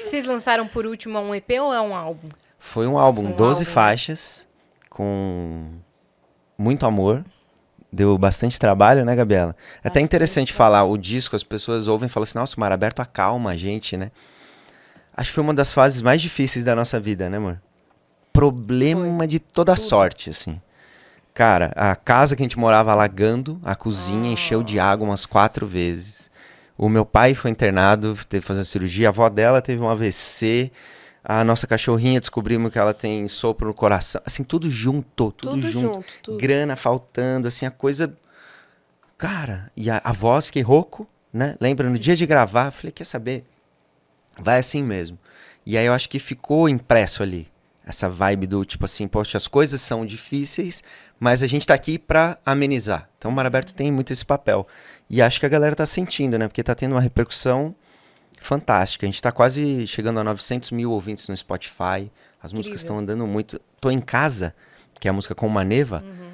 que vocês lançaram por último é um EP ou é um álbum? Foi um álbum, um 12 álbum. faixas, com muito amor. Deu bastante trabalho, né, Gabriela? É bastante. Até interessante falar, o disco, as pessoas ouvem e falam assim, nossa, o Mar Aberto acalma a gente, né? Acho que foi uma das fases mais difíceis da nossa vida, né, amor? Problema foi. de toda Tudo. sorte, assim. Cara, a casa que a gente morava alagando, a cozinha ah. encheu de água umas quatro vezes. O meu pai foi internado, teve que fazer uma cirurgia, a avó dela teve um AVC, a nossa cachorrinha descobrimos que ela tem sopro no coração. Assim, tudo junto, tudo, tudo junto. junto tudo. Grana faltando, assim, a coisa. Cara, e a, a voz, fiquei rouco, né? Lembra, no dia de gravar, falei, quer saber? Vai assim mesmo. E aí eu acho que ficou impresso ali, essa vibe do tipo assim, poxa, as coisas são difíceis, mas a gente está aqui para amenizar. Então o Mar Aberto tem muito esse papel. E acho que a galera está sentindo, né? Porque está tendo uma repercussão fantástica. A gente está quase chegando a 900 mil ouvintes no Spotify. As Incrível. músicas estão andando muito. Tô em casa, que é a música com Maneva. Uhum.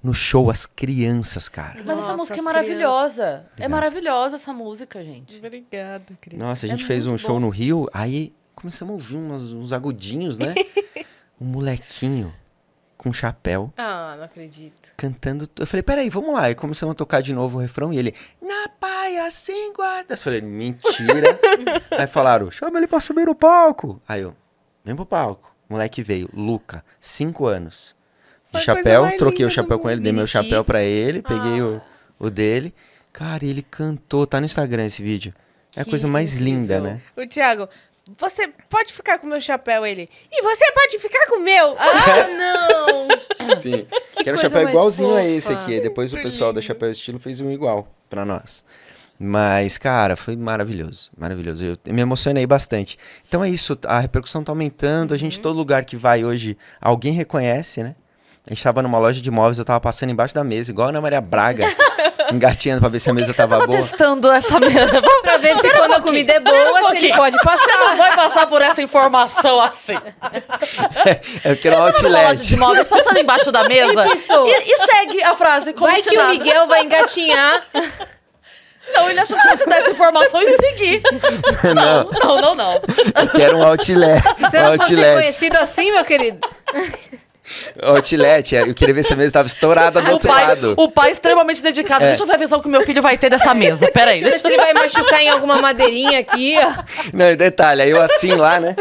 No show, as crianças, cara. Mas essa música é maravilhosa. É maravilhosa essa música, gente. Obrigada, Cris. Nossa, a é gente é fez um bom. show no Rio, aí começamos a ouvir uns, uns agudinhos, né? um molequinho com chapéu. Ah, não acredito. Cantando. Eu falei, peraí, vamos lá. E começamos a tocar de novo o refrão. E ele, na paia, sem guardas. Eu falei, mentira. aí falaram, chama ele pra subir no palco. Aí eu, vem pro palco. O moleque veio, Luca, cinco anos. De Foi chapéu, troquei o chapéu com ele, dei meu chapéu para ele, ah. peguei o, ah. o dele. Cara, ele cantou, tá no Instagram esse vídeo. É a coisa mais incrível. linda, né? O Thiago, você pode ficar com o meu chapéu, ele. E você pode ficar com o meu! Ah, não! Sim. Que, um chapéu igualzinho fofa. a esse aqui. Depois o pessoal da Chapéu Estilo fez um igual para nós. Mas, cara, foi maravilhoso, maravilhoso. Eu me emocionei bastante. Então é isso, a repercussão tá aumentando. A gente, uhum. todo lugar que vai hoje, alguém reconhece, né? A gente tava numa loja de imóveis, eu tava passando embaixo da mesa, igual a Ana Maria Braga. engatinhando pra ver se a mesa que tava, boa. testando essa mesa. pra ver se quando um a comida é boa, um se ele pode passar. Você não vai passar por essa informação assim. É, eu quero um outlet. Loja de móveis passando embaixo da mesa. E, e, segue a frase como Vai que nada. o Miguel vai engatinhar. Não, ele achou que você desse informação e seguir. Não. Não, não, não. não. Eu é quero um outlet. Você não outlet. fosse conhecido assim, meu querido? Tilete, eu queria ver se a mesa estava estourada do o outro pai, lado. O pai extremamente dedicado. É. Deixa eu ver a visão que o meu filho vai ter dessa mesa. Peraí. Deixa eu ver se ele vai machucar em alguma madeirinha aqui. Ó. Não, e detalhe, eu assim lá, né?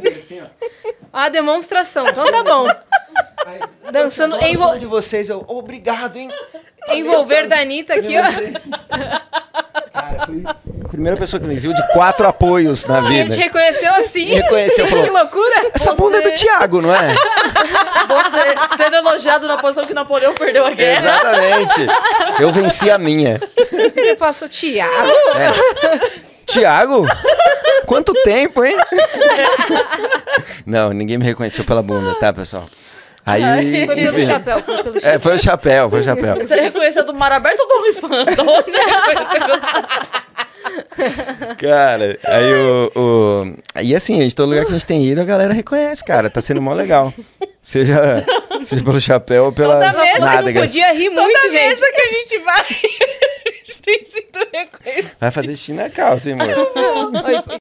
Eu assim, ó. A demonstração. Então tá bom. Aí, Dançando. Envol... de vocês, eu... Obrigado, hein? Envolver da Anitta aqui, ó primeira pessoa que me viu de quatro apoios na vida. A gente reconheceu assim. Me reconheceu, falou, que loucura. Essa bunda é do Thiago, não é? Você sendo elogiado na posição que Napoleão perdeu a guerra. Exatamente. Eu venci a minha. Ele passou Thiago. É. Tiago? Quanto tempo, hein? Não, ninguém me reconheceu pela bunda, tá, pessoal? Aí, foi, pelo chapéu, foi pelo chapéu. É, foi o chapéu, foi o chapéu. Você reconheceu do mar aberto ou do então, OnlyFans? cara, aí o, o, E assim, a todo lugar que a gente tem ido, a galera reconhece, cara. Tá sendo mó legal. Seja, seja pelo chapéu ou pela. Toda vez nada, que podia rir muito, gente. Toda que a gente vai. a gente tem sido reconhecido. Vai fazer xixi na calça, hein,